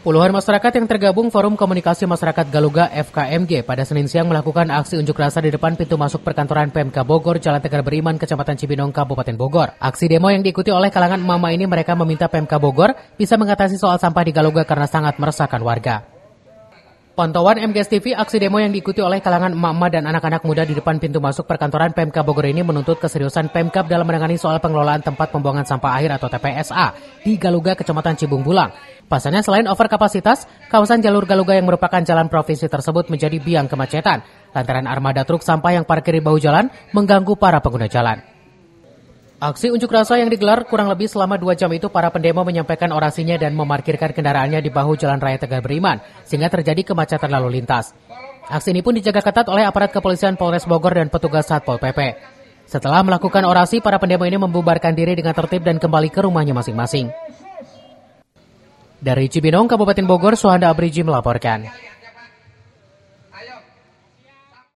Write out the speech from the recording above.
Puluhan masyarakat yang tergabung Forum Komunikasi Masyarakat Galuga FKMG pada Senin siang melakukan aksi unjuk rasa di depan pintu masuk perkantoran PMK Bogor, Jalan Tegar Beriman, Kecamatan Cibinong, Kabupaten Bogor. Aksi demo yang diikuti oleh kalangan mama ini mereka meminta PMK Bogor bisa mengatasi soal sampah di Galuga karena sangat meresahkan warga. Pantauan MGS TV, aksi demo yang diikuti oleh kalangan emak-emak dan anak-anak muda di depan pintu masuk perkantoran Pemkab Bogor ini menuntut keseriusan Pemkap dalam menangani soal pengelolaan tempat pembuangan sampah akhir atau TPSA di Galuga, Kecamatan Cibung Bulang. Pasalnya selain overkapasitas, kawasan jalur Galuga yang merupakan jalan provinsi tersebut menjadi biang kemacetan lantaran armada truk sampah yang parkir di bahu jalan mengganggu para pengguna jalan. Aksi unjuk rasa yang digelar kurang lebih selama dua jam itu para pendemo menyampaikan orasinya dan memarkirkan kendaraannya di bahu Jalan Raya Tegal Beriman, sehingga terjadi kemacetan lalu lintas. Aksi ini pun dijaga ketat oleh aparat kepolisian Polres Bogor dan petugas Satpol PP. Setelah melakukan orasi, para pendemo ini membubarkan diri dengan tertib dan kembali ke rumahnya masing-masing. Dari Cibinong, Kabupaten Bogor, Suhanda Abriji melaporkan.